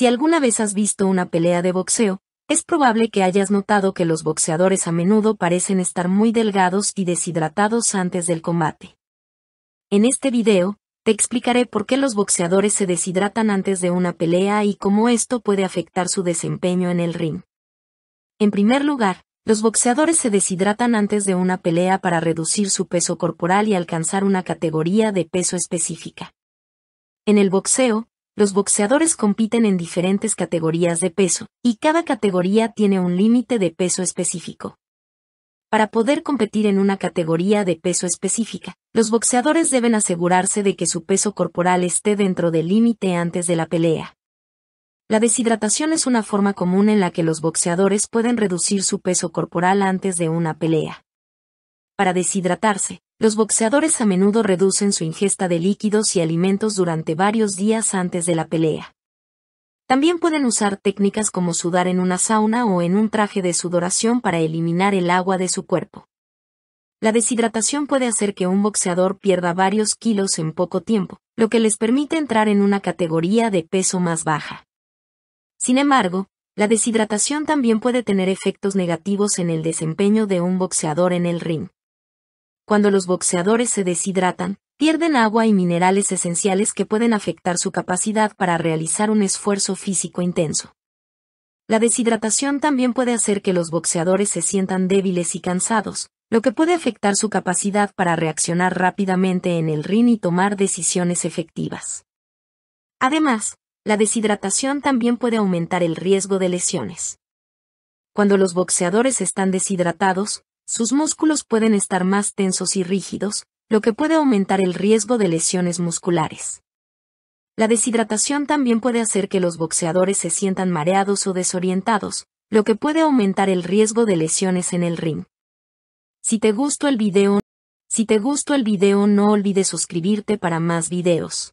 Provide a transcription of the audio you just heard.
Si alguna vez has visto una pelea de boxeo, es probable que hayas notado que los boxeadores a menudo parecen estar muy delgados y deshidratados antes del combate. En este video, te explicaré por qué los boxeadores se deshidratan antes de una pelea y cómo esto puede afectar su desempeño en el ring. En primer lugar, los boxeadores se deshidratan antes de una pelea para reducir su peso corporal y alcanzar una categoría de peso específica. En el boxeo, los boxeadores compiten en diferentes categorías de peso, y cada categoría tiene un límite de peso específico. Para poder competir en una categoría de peso específica, los boxeadores deben asegurarse de que su peso corporal esté dentro del límite antes de la pelea. La deshidratación es una forma común en la que los boxeadores pueden reducir su peso corporal antes de una pelea. Para deshidratarse, los boxeadores a menudo reducen su ingesta de líquidos y alimentos durante varios días antes de la pelea. También pueden usar técnicas como sudar en una sauna o en un traje de sudoración para eliminar el agua de su cuerpo. La deshidratación puede hacer que un boxeador pierda varios kilos en poco tiempo, lo que les permite entrar en una categoría de peso más baja. Sin embargo, la deshidratación también puede tener efectos negativos en el desempeño de un boxeador en el ring cuando los boxeadores se deshidratan, pierden agua y minerales esenciales que pueden afectar su capacidad para realizar un esfuerzo físico intenso. La deshidratación también puede hacer que los boxeadores se sientan débiles y cansados, lo que puede afectar su capacidad para reaccionar rápidamente en el ring y tomar decisiones efectivas. Además, la deshidratación también puede aumentar el riesgo de lesiones. Cuando los boxeadores están deshidratados, sus músculos pueden estar más tensos y rígidos, lo que puede aumentar el riesgo de lesiones musculares. La deshidratación también puede hacer que los boxeadores se sientan mareados o desorientados, lo que puede aumentar el riesgo de lesiones en el ring. Si te gustó el video, si te gustó el video no olvides suscribirte para más videos.